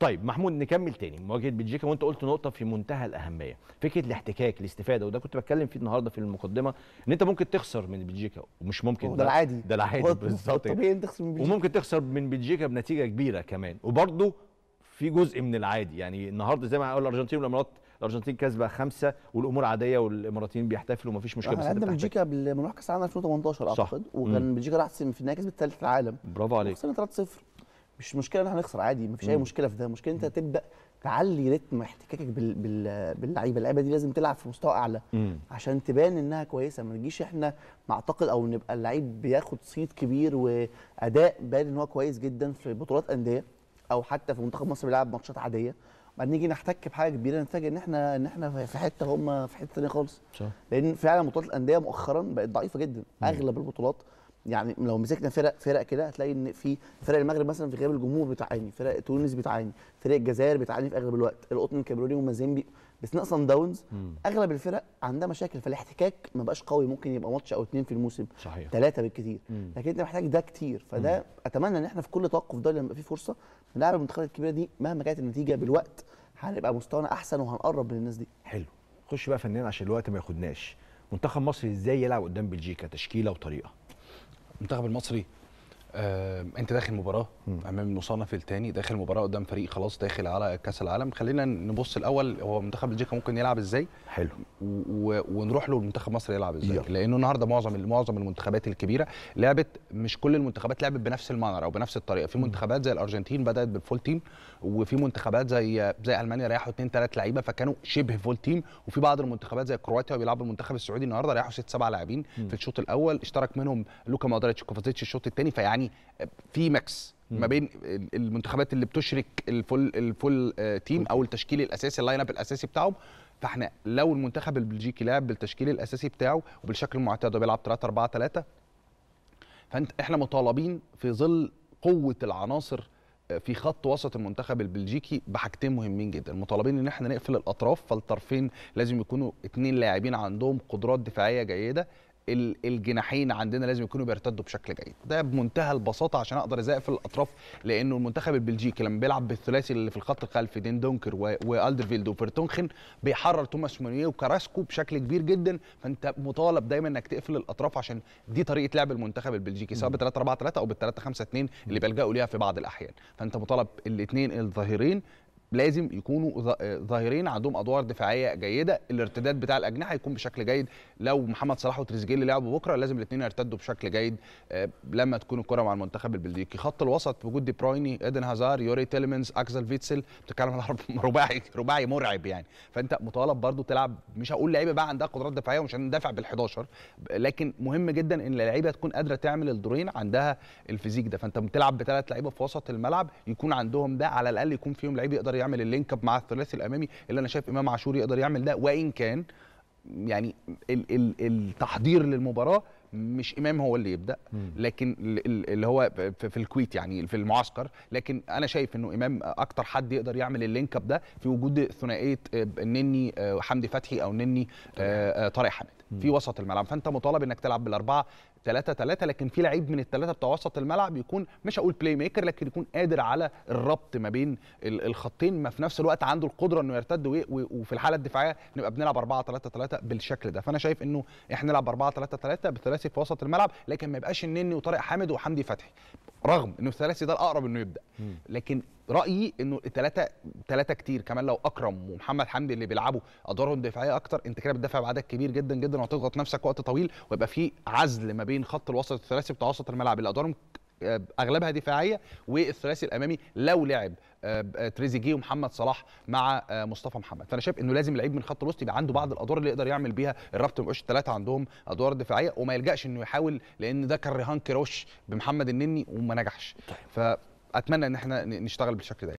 طيب محمود نكمل تاني مواجهه بلجيكا وانت قلت نقطه في منتهى الاهميه فكره الاحتكاك الاستفاده وده كنت بتكلم فيه النهارده في المقدمه ان انت ممكن تخسر من بلجيكا ومش ممكن ده العادي ده العادي بالظبط طبيعي تخسر من بلجيكا وممكن تخسر من بلجيكا بنتيجه كبيره كمان وبرده في جزء من العادي يعني النهارده زي ما قال الارجنتين والامارات الارجنتين كسبه خمسه والامور عاديه والاماراتيين بيحتفلوا ومفيش مشكله آه، بس عندنا بلجيكا لما نروح كاس العالم 2018 اعتقد وكان بلجيكا راحت في النهائي كسبت ثالث العالم برافو عليك خسرنا 3-0 مش مشكله ان احنا نخسر عادي مفيش اي مشكله في ده مشكله انت تبدا تعلي رتم احتكاكك بال... بال... باللعيبه اللعيبه دي لازم تلعب في مستوى اعلى مم. عشان تبان انها كويسه ما نجيش احنا نعتقد او نبقى اللعيب بياخد صيت كبير واداء بان ان هو كويس جدا في بطولات انديه او حتى في منتخب مصر بيلعب ماتشات عاديه بعد نيجي نحتك بحاجه كبيره نتفاجئ ان احنا ان احنا في حته هم في حته ثانيه خالص صح. لان فعلا بطولات الانديه مؤخرا بقت ضعيفه جدا اغلب البطولات يعني لو مسكنا فرق فرق كده هتلاقي ان في فرق المغرب مثلا في غياب الجمهور بتعاني فرق تونس بتعاني فرق الجزائر بتعاني في اغلب الوقت القطن الكاميروني ومازيمبي بس سان داونز اغلب الفرق عندها مشاكل فالاحتكاك ما بقاش قوي ممكن يبقى ماتش او اثنين في الموسم صحيح ثلاثه بالكثير مم. لكن انت محتاج ده كتير فده مم. اتمنى ان احنا في كل توقف ده لما يبقى في فرصه نلعب المنتخبات الكبيره دي مهما كانت النتيجه بالوقت هنبقى مستوانا احسن وهنقرب من الناس دي حلو خش بقى فنان عشان الوقت ما ياخدناش منتخب مصر ازاي يلعب قدام بلجيكا تشكيله وطريقه المنتخب المصري آه، انت داخل مباراه امام المصنف الثاني داخل مباراه قدام فريق خلاص داخل على كاس العالم خلينا نبص الاول هو منتخب بلجيكا ممكن يلعب ازاي حلو ونروح له منتخب مصر يلعب ازاي يلا. لانه النهارده معظم معظم المنتخبات الكبيره لعبت مش كل المنتخبات لعبت بنفس المعنى او بنفس الطريقه في منتخبات زي الارجنتين بدات بالفول تيم وفي منتخبات زي زي المانيا ريحوا اثنين ثلاث لعيبه فكانوا شبه فول تيم وفي بعض المنتخبات زي كرواتيا بيلعبوا المنتخب السعودي النهارده ريحوا ست 7 لاعبين في الشوط الاول اشترك منهم لوكا مودريتش وكوفازيتش الشوط الثاني فيعني يعني في ماكس ما بين المنتخبات اللي بتشرك الفول الفول تيم آه، او التشكيل الاساسي اللاين اب الاساسي بتاعهم فاحنا لو المنتخب البلجيكي لعب بالتشكيل الاساسي بتاعه وبالشكل المعتاد بيلعب 3 4 3 فانت احنا مطالبين في ظل قوه العناصر آه، في خط وسط المنتخب البلجيكي بحاجتين مهمين جدا مطالبين ان احنا نقفل الاطراف فالطرفين لازم يكونوا اتنين لاعبين عندهم قدرات دفاعيه جيده الجناحين عندنا لازم يكونوا بيرتدوا بشكل جيد ده بمنتهى البساطه عشان اقدر ازاق في الاطراف لانه المنتخب البلجيكي لما بيلعب بالثلاثي اللي في الخط الخلفي دين دونكر والدرفيلد وفرتونخن بيحرر توماس مونيه وكراسكو بشكل كبير جدا فانت مطالب دايما انك تقفل الاطراف عشان دي طريقه لعب المنتخب البلجيكي سواء ب 3 4 3 او بال 3 5 2 اللي بيلجأوا ليها في بعض الاحيان فانت مطالب الاثنين الظهيرين لازم يكونوا آه، ظاهرين عندهم ادوار دفاعيه جيده الارتداد بتاع الاجنحه يكون بشكل جيد لو محمد صلاح وتريزيجيه لعبوا بكره لازم الاثنين يرتدوا بشكل جيد آه، لما تكون الكره مع المنتخب البلجيكي خط الوسط بوجود دي برويني ايدن هازار يوري تيلمنز اكسل فيتسل بتتكلم على رباعي رباعي مرعب يعني فانت مطالب برضو تلعب مش هقول لعيبه بقى عندها قدرات دفاعيه ومش هندافع بال11 لكن مهم جدا ان اللعيبه تكون قادره تعمل الدورين عندها الفيزيك ده فانت بتلعب بثلاث لعيبه في وسط الملعب يكون عندهم ده على الاقل يكون فيهم لعيب يقدر يعمل اللينك اب مع الثلاثي الامامي اللي انا شايف امام عاشور يقدر يعمل ده وان كان يعني التحضير للمباراه مش امام هو اللي يبدا لكن اللي هو في الكويت يعني في المعسكر لكن انا شايف انه امام اكتر حد يقدر يعمل اللينك اب ده في وجود ثنائيه آه، نني آه، حمدي فتحي او نني آه، طارق حامد في وسط الملعب فانت مطالب انك تلعب بالاربعه 3 3 لكن في لعيب من الثلاثه بتوع وسط الملعب يكون مش هقول بلاي ميكر لكن يكون قادر على الربط ما بين الخطين ما في نفس الوقت عنده القدره انه يرتد وفي الحاله الدفاعيه نبقى بنلعب 4 3 3 بالشكل ده فانا شايف انه احنا نلعب 4 3 3 بثلاثة الثلاثي في وسط الملعب لكن ما يبقاش النني وطارق حامد وحمدي فتحي رغم ان الثلاثي ده الاقرب انه يبدا لكن رايي انه الثلاثه ثلاثه كتير كمان لو اكرم ومحمد حمدي اللي بيلعبوا ادوارهم دفاعيه اكتر انت كده بتدافع بعدد كبير جدا جدا وهتضغط نفسك وقت طويل ويبقى في عزل ما بين خط الوسط الثلاثي بتاع وسط الملعب اللي ادوارهم آه، اغلبها دفاعيه والثلاثي الامامي لو لعب آه، آه، تريزيجيه ومحمد صلاح مع مصطفى محمد فانا شايف انه لازم اللعيب من خط الوسط يبقى عنده بعض الادوار اللي يقدر يعمل بيها الرابط مبقاش الثلاثه عندهم ادوار دفاعيه وما يلجاش انه يحاول لان ده كان رهان كروش بمحمد النني وما نجحش طيب. فاتمنى ان احنا نشتغل بالشكل ده